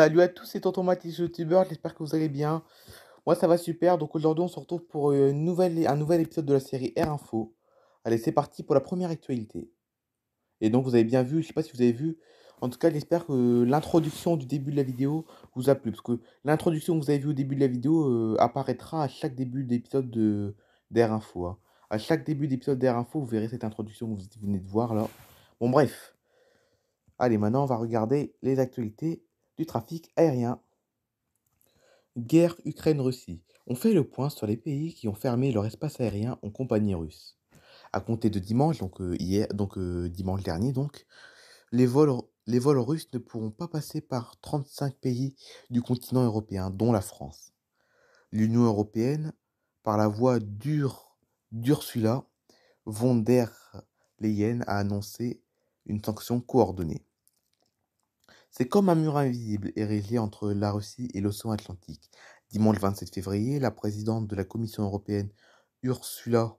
Salut à tous, c'est Tonton youtubeur, j'espère que vous allez bien. Moi ça va super, donc aujourd'hui on se retrouve pour euh, une nouvelle, un nouvel épisode de la série Air Info. Allez, c'est parti pour la première actualité. Et donc vous avez bien vu, je sais pas si vous avez vu, en tout cas j'espère que l'introduction du début de la vidéo vous a plu, parce que l'introduction que vous avez vue au début de la vidéo euh, apparaîtra à chaque début d'épisode d'Air Info. A hein. À chaque début d'épisode d'Air Info, vous verrez cette introduction que vous venez de voir là. Bon bref. Allez, maintenant on va regarder les actualités du trafic aérien. Guerre Ukraine-Russie. On fait le point sur les pays qui ont fermé leur espace aérien aux compagnies russes. À compter de dimanche, donc euh, hier, donc euh, dimanche dernier, donc, les vols, les vols russes ne pourront pas passer par 35 pays du continent européen, dont la France. L'Union européenne, par la voix d'Ursula von der Leyen, a annoncé une sanction coordonnée. C'est comme un mur invisible érigé entre la Russie et l'océan Atlantique. Dimanche 27 février, la présidente de la Commission européenne, Ursula,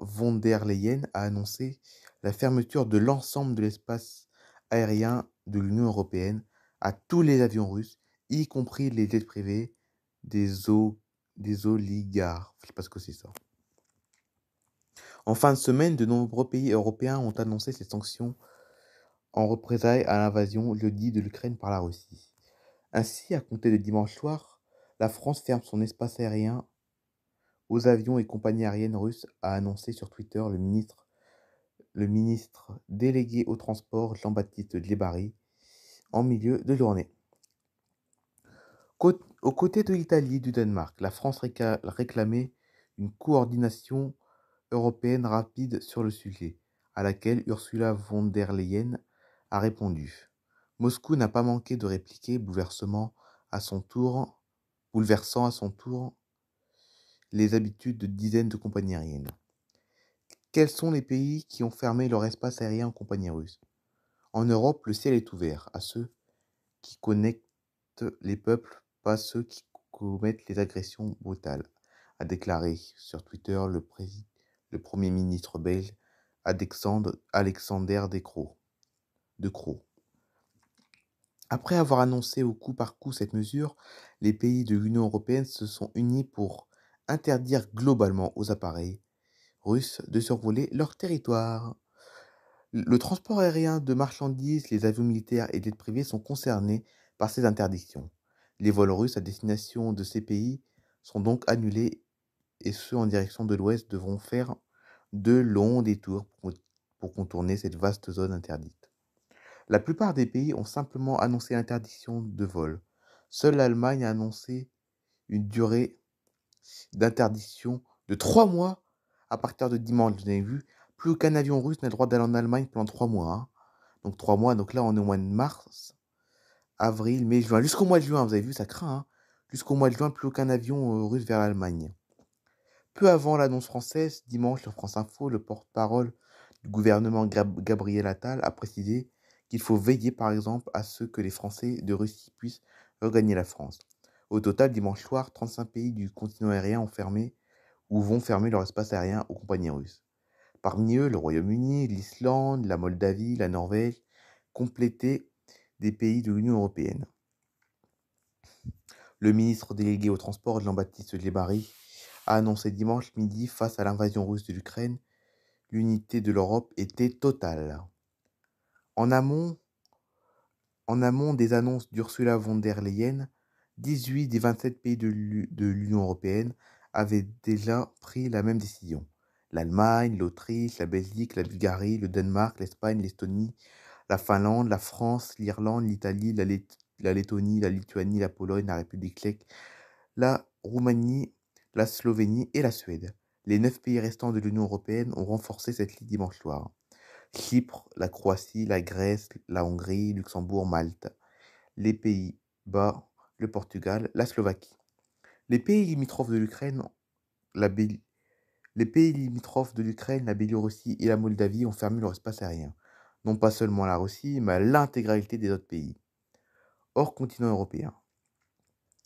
von der Leyen, a annoncé la fermeture de l'ensemble de l'espace aérien de l'Union européenne à tous les avions russes, y compris les jets privées des, oligarques. Je sais pas ce que c'est ça. En fin de semaine, de nombreux pays européens ont annoncé ces sanctions en représailles à l'invasion jeudi de l'Ukraine par la Russie. Ainsi, à compter de dimanche soir, la France ferme son espace aérien aux avions et compagnies aériennes russes, a annoncé sur Twitter le ministre, délégué au transport Jean-Baptiste Djebari en milieu de journée. Aux côtés de l'Italie et du Danemark, la France réclamait une coordination européenne rapide sur le sujet, à laquelle Ursula von der Leyen a répondu. Moscou n'a pas manqué de répliquer, bouleversant à son tour, bouleversant à son tour les habitudes de dizaines de compagnies aériennes. Quels sont les pays qui ont fermé leur espace aérien aux compagnies russes En Europe, le ciel est ouvert à ceux qui connectent les peuples, pas ceux qui commettent les agressions brutales, a déclaré sur Twitter le, Premier ministre belge Alexandre, Alexander de Après avoir annoncé au coup par coup cette mesure, les pays de l'Union européenne se sont unis pour interdire globalement aux appareils russes de survoler leur territoire. Le transport aérien de marchandises, les avions militaires et d'aides privés sont concernés par ces interdictions. Les vols russes à destination de ces pays sont donc annulés et ceux en direction de l'Ouest devront faire de longs détours pour contourner cette vaste zone interdite. La plupart des pays ont simplement annoncé l'interdiction de vol. Seule l'Allemagne a annoncé une durée d'interdiction de trois mois à partir de dimanche, vous avez vu. Plus aucun avion russe n'a le droit d'aller en Allemagne pendant trois mois. Hein. Donc trois mois, donc là on est au mois de mars, avril, mai, juin. Jusqu'au mois de juin, vous avez vu, ça craint. Hein. Jusqu'au mois de juin, plus aucun avion euh, russe vers l'Allemagne. Peu avant l'annonce française, dimanche sur France Info, le porte-parole du gouvernement Gabriel Attal a précisé qu'il faut veiller par exemple à ce que les Français de Russie puissent regagner la France. Au total, dimanche soir, 35 pays du continent aérien ont fermé ou vont fermer leur espace aérien aux compagnies russes. Parmi eux, le Royaume-Uni, l'Islande, la Moldavie, la Norvège, complétés des pays de l'Union européenne. Le ministre délégué au transport, Jean-Baptiste Lebari, a annoncé dimanche midi face à l'invasion russe de l'Ukraine, l'unité de l'Europe était totale. En amont, des annonces d'Ursula von der Leyen, 18 des 27 pays de l'Union européenne avaient déjà pris la même décision. L'Allemagne, l'Autriche, la Belgique, la Bulgarie, le Danemark, l'Espagne, l'Estonie, la Finlande, la France, l'Irlande, l'Italie, la, Lettonie, la Lituanie, la Pologne, la République tchèque, la Roumanie, la Slovénie et la Suède. Les neuf pays restants de l'Union européenne ont renforcé cette liste dimanche soir. Chypre, la Croatie, la Grèce, la Hongrie, Luxembourg, Malte, les Pays-Bas, le Portugal, la Slovaquie. Les pays limitrophes de l'Ukraine, la Bélorussie les pays limitrophes de l'Ukraine, la Biélorussie et la Moldavie ont fermé leur espace aérien. Non pas seulement la Russie, mais l'intégralité des autres pays. Hors continent européen.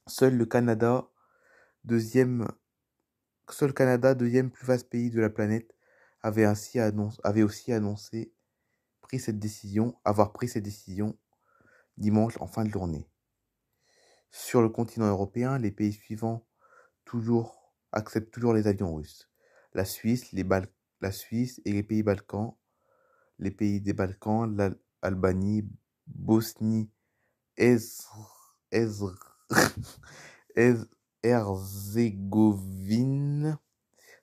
Seul le Canada, deuxième, seul Canada, deuxième plus vaste pays de la planète, avait, ainsi annoncé, avait aussi annoncé pris cette décision, avoir pris cette décision dimanche en fin de journée. Sur le continent européen, les pays suivants toujours, acceptent toujours les avions russes. La Suisse, les Bal la Suisse et les pays Balkans, les pays des Balkans, l'Albanie, Bosnie, Herzégovine,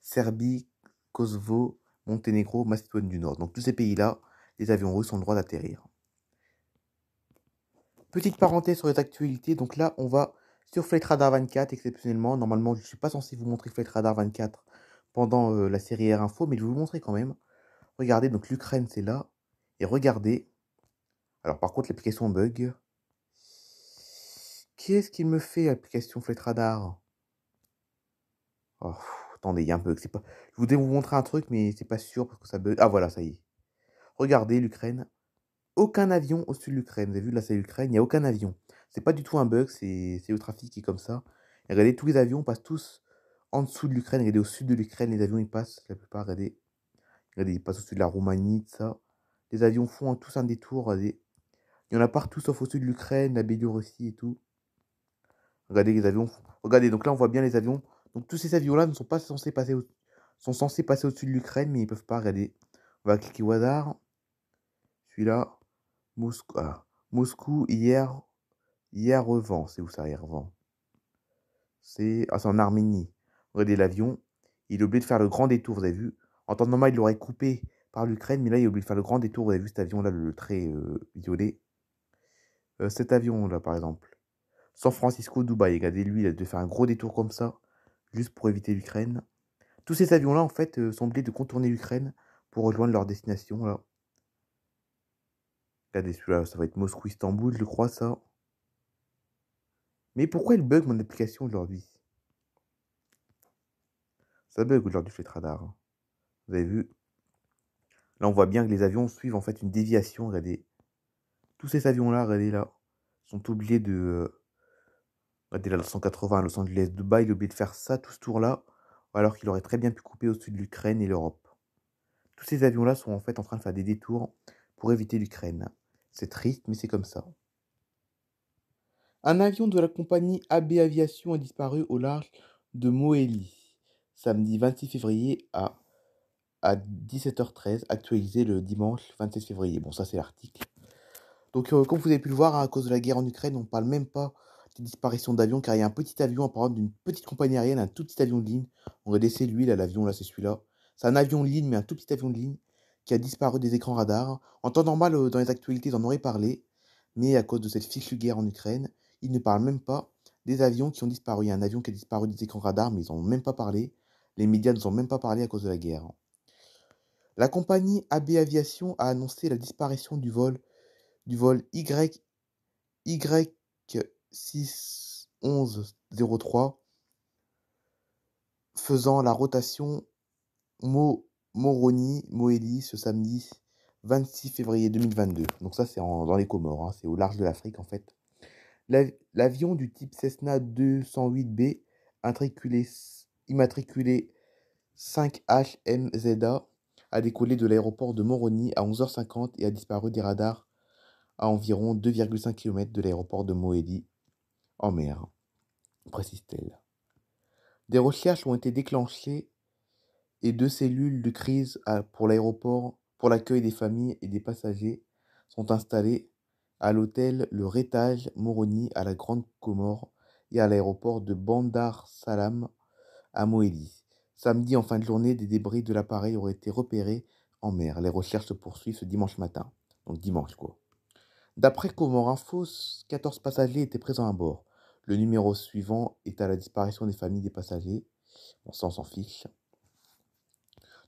Serbie, Kosovo, Monténégro, Macédoine du Nord. Donc tous ces pays-là, les avions russes ont le droit d'atterrir. Petite parenthèse sur les actualités, donc là on va sur Flightradar 24 exceptionnellement. Normalement je ne suis pas censé vous montrer Flight Radar 24 pendant euh, la série Air Info, mais je vais vous montrer quand même. Regardez, donc l'Ukraine c'est là. Et regardez. Alors par contre l'application bug. Qu'est-ce qu'il me fait l'application Flightradar Radar oh. Attendez, il y a un bug. Pas... Je voudrais vous montrer un truc, mais c'est pas sûr parce que ça bug. Ah voilà, ça y est. Regardez l'Ukraine. Aucun avion au sud de l'Ukraine. Vous avez vu, là, c'est l'Ukraine, il n'y a aucun avion. C'est pas du tout un bug, c'est le trafic qui est comme ça. regardez, tous les avions passent tous en dessous de l'Ukraine. Regardez, au sud de l'Ukraine, les avions, ils passent, la plupart, regardez. Regardez, ils passent au sud de la Roumanie, tout ça. Les avions font tous un détour, Il y en a partout, sauf au sud de l'Ukraine, la Biélorussie et tout. Regardez, les avions. Regardez, donc là, on voit bien les avions donc tous ces avions-là ne sont pas censés passer au... sont passer au-dessus de l'Ukraine, mais ils ne peuvent pas regarder. On va cliquer au hasard. Celui-là, Moscou, ah, hier, hier revend. C'est où ça, revend ah, C'est en Arménie. Regardez l'avion. Il a oublié de faire le grand détour, vous avez vu. En temps normal, il l'aurait coupé par l'Ukraine, mais là, il a oublié de faire le grand détour. Vous avez vu cet avion-là, le, trait euh, euh, cet avion-là, par exemple. San Francisco, Dubaï. Regardez, lui, il a dû faire un gros détour comme ça juste pour éviter l'Ukraine. Tous ces avions-là, en fait, euh, obligés de contourner l'Ukraine pour rejoindre leur destination. Là. Regardez celui-là, ça va être Moscou-Istanbul, je crois, ça. Mais pourquoi il bug mon application aujourd'hui Ça bug aujourd'hui, Fletradar. radar. Hein. Vous avez vu Là, on voit bien que les avions suivent en fait une déviation, regardez. Tous ces avions-là, regardez là, sont obligés de, euh, Dès la 180 à Los Angeles, Dubaï, il a oublié de faire ça tout ce tour-là, alors qu'il aurait très bien pu couper au sud de l'Ukraine et l'Europe. Tous ces avions-là sont en fait en train de faire des détours pour éviter l'Ukraine. C'est triste, mais c'est comme ça. Un avion de la compagnie AB Aviation a disparu au large de Moélie, samedi 26 février à, à 17h13, actualisé le dimanche 26 février. Bon, ça c'est l'article. Donc, euh, comme vous avez pu le voir, hein, à cause de la guerre en Ukraine, on ne parle même pas disparition d'avion car il y a un petit avion en parlant d'une petite compagnie aérienne, un tout petit avion de ligne. On aurait laissé lui, là, l'avion, là, c'est celui-là. C'est un avion de ligne, mais un tout petit avion de ligne qui a disparu des écrans radars. En temps normal, euh, dans les actualités, ils en auraient parlé, mais à cause de cette fichue guerre en Ukraine, ils ne parlent même pas des avions qui ont disparu. Il un avion qui a disparu des écrans radars, mais ils n'en ont même pas parlé. Les médias ne nous ont même pas parlé à cause de la guerre. La compagnie AB Aviation a annoncé la disparition du vol du vol y, y 6 11 03 faisant la rotation Mo Moroni Moeli ce samedi 26 février 2022. Donc ça c'est dans les Comores, hein, c'est au large de l'Afrique en fait. L'avion du type Cessna 208B immatriculé 5HMZA a décollé de l'aéroport de Moroni à 11h50 et a disparu des radars à environ 2,5 km de l'aéroport de Moeli en mer, précise-t-elle. Des recherches ont été déclenchées et deux cellules de crise pour l'aéroport pour l'accueil des familles et des passagers sont installées à l'hôtel Le Rétage Moroni à la Grande Comore et à l'aéroport de Bandar Salam à Moélie. Samedi, en fin de journée, des débris de l'appareil auraient été repérés en mer. Les recherches se poursuivent ce dimanche matin. Donc dimanche quoi. D'après Comore Info, 14 passagers étaient présents à bord. Le numéro suivant est à la disparition des familles des passagers. Bon, ça, on s'en fiche.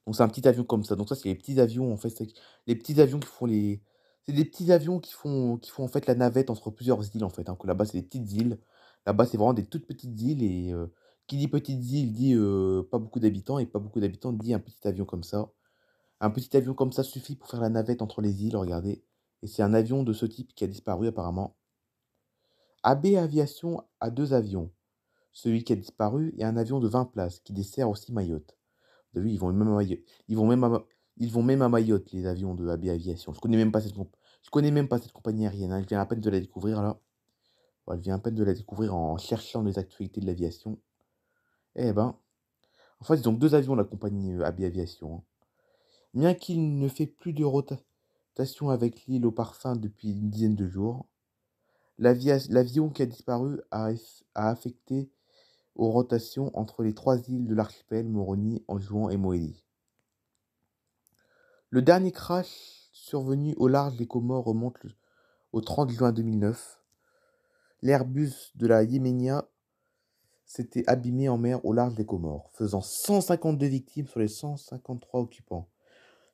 Donc, c'est un petit avion comme ça. Donc, ça, c'est les petits avions, en fait. Les petits avions qui font les. C'est des petits avions qui font, qui font en fait la navette entre plusieurs îles, en fait. Hein. Là-bas, c'est des petites îles. Là-bas, c'est vraiment des toutes petites îles. Et euh, qui dit petites îles dit euh, pas beaucoup d'habitants. Et pas beaucoup d'habitants dit un petit avion comme ça. Un petit avion comme ça suffit pour faire la navette entre les îles, regardez. Et c'est un avion de ce type qui a disparu apparemment. AB Aviation a deux avions. Celui qui a disparu et un avion de 20 places qui dessert aussi Mayotte. ils vont même à Mayotte. Ils vont même ils vont même à les avions de AB Aviation. Je connais même pas cette, je connais même pas cette compagnie aérienne. Je hein. viens à peine de la découvrir là. Bon, je viens à peine de la découvrir en cherchant les actualités de l'aviation. Eh ben. En fait, ils ont deux avions, la compagnie euh, AB Aviation. Hein. Bien qu'il ne fait plus de rotation avec l'île au parfum depuis une dizaine de jours, L'avion qui a disparu a, affecté aux rotations entre les trois îles de l'archipel Moroni, Anjouan et Moélie. Le dernier crash survenu au large des Comores remonte au 30 juin 2009. L'Airbus de la Yémenia s'était abîmé en mer au large des Comores, faisant 152 victimes sur les 153 occupants.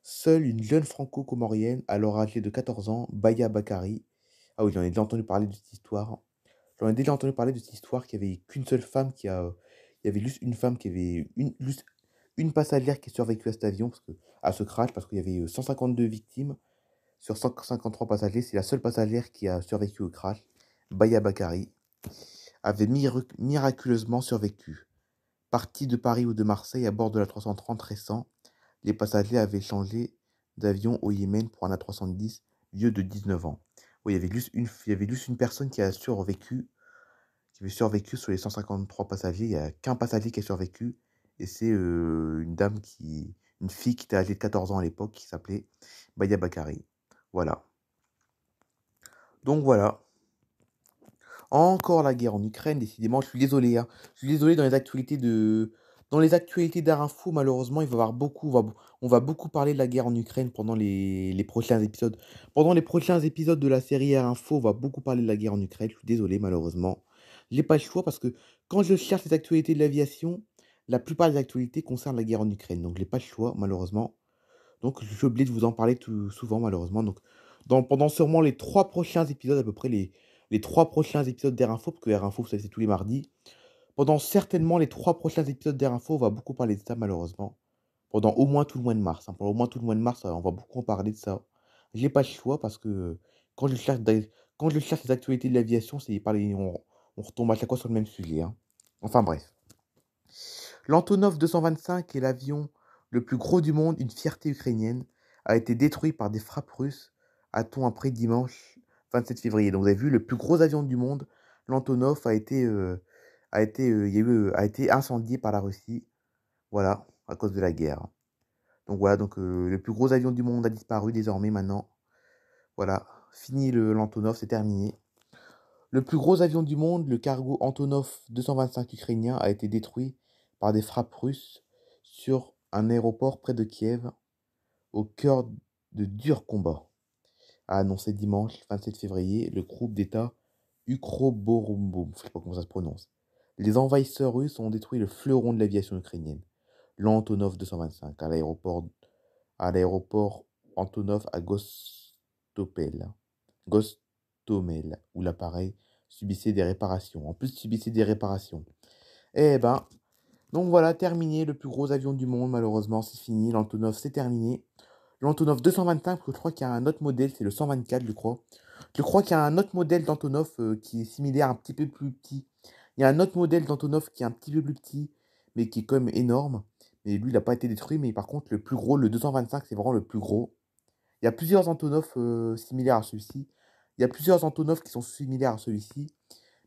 Seule une jeune franco-comorienne, alors âgée de 14 ans, Baya Bakari, ah oui, j'en ai déjà entendu parler de cette histoire. J'en ai déjà entendu parler de cette histoire qu'il n'y avait qu'une seule femme qui a. Il y avait juste une femme qui avait. Une, une passagère qui a survécu à cet avion, parce que, à ce crash, parce qu'il y avait 152 euh, victimes. Sur 153 passagers, c'est la seule passagère qui a survécu au crash. Baya Bakari avait miraculeusement survécu. Partie de Paris ou de Marseille à bord de la 330 récent, les passagers avaient changé d'avion au Yémen pour un A310 vieux de 19 ans il y avait juste une, y avait juste une personne qui a survécu, qui avait survécu sur les 153 passagers. Il n'y a qu'un passager qui a survécu. Et c'est une dame qui, une fille qui était âgée de 14 ans à l'époque, qui s'appelait Baya Bakari. Voilà. Donc voilà. Encore la guerre en Ukraine, décidément. Je suis désolé. Hein. Je suis désolé dans les actualités de, dans les actualités Info, malheureusement, il va y avoir beaucoup, on va, beaucoup parler de la guerre en Ukraine pendant les, prochains épisodes. Pendant les prochains épisodes de la série Info, on va beaucoup parler de la guerre en Ukraine. Je suis désolé, malheureusement. n'ai pas le choix parce que quand je cherche les actualités de l'aviation, la plupart des actualités concernent la guerre en Ukraine. Donc, n'ai pas le choix, malheureusement. Donc, suis obligé de vous en parler tout souvent, malheureusement. Donc, dans, pendant sûrement les trois prochains épisodes, à peu près les, les trois prochains épisodes d'Air Info, parce que Air Info, vous savez, c'est tous les mardis. Pendant certainement les trois prochains épisodes d'Air Info, on va beaucoup parler de ça malheureusement. Pendant au moins tout le mois de mars. Hein. Pendant au moins tout le mois de mars, euh, on va beaucoup en parler de ça. Je n'ai pas le choix parce que euh, quand je cherche, quand je cherche les actualités de l'aviation, on, retombe à chaque fois sur le même sujet. Hein. Enfin bref. L'Antonov 225 est l'avion le plus gros du monde, une fierté ukrainienne, a été détruit par des frappes russes, à t après dimanche 27 février. Donc vous avez vu, le plus gros avion du monde, l'Antonov, a été euh, a été, euh, euh, a, été incendié par la Russie, voilà, à cause de la guerre. Donc voilà, donc euh, le plus gros avion du monde a disparu désormais maintenant. Voilà, fini l'Antonov, c'est terminé. Le plus gros avion du monde, le cargo Antonov 225 ukrainien, a été détruit par des frappes russes sur un aéroport près de Kiev, au cœur de durs combats, a annoncé dimanche 27 février le groupe d'État Ukroborumboum, je sais pas comment ça se prononce, les envahisseurs russes ont détruit le fleuron de l'aviation ukrainienne, l'Antonov 225, à l'aéroport, Antonov à Gostopel, Gostomel, où l'appareil subissait des réparations. En plus, subissait des réparations. Eh ben, donc voilà, terminé le plus gros avion du monde, malheureusement, c'est fini. L'Antonov, c'est terminé. L'Antonov 225, je crois qu'il y a un autre modèle, c'est le 124, je crois. Je crois qu'il y a un autre modèle d'Antonov euh, qui est similaire, un petit peu plus petit, il y a un autre modèle d'Antonov qui est un petit peu plus petit, mais qui est quand même énorme. Mais lui, il n'a pas été détruit. Mais par contre, le plus gros, le 225, c'est vraiment le plus gros. Il y a plusieurs Antonov euh, similaires à celui-ci. Il y a plusieurs Antonov qui sont similaires à celui-ci,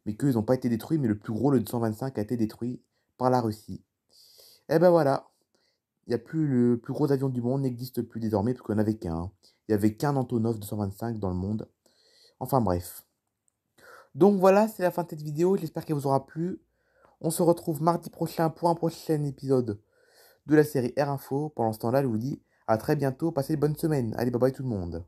mais qu'ils n'ont pas été détruits. Mais le plus gros, le 225, a été détruit par la Russie. Et eh ben voilà. Il y a plus le plus gros avion du monde n'existe plus désormais parce qu'on n'avait qu'un. Hein. Il n'y avait qu'un Antonov 225 dans le monde. Enfin bref. Donc voilà, c'est la fin de cette vidéo. J'espère qu'elle vous aura plu. On se retrouve mardi prochain pour un prochain épisode de la série r Info. Pendant ce temps-là, je vous dis à très bientôt. Passez une bonne semaine. Allez, bye bye tout le monde.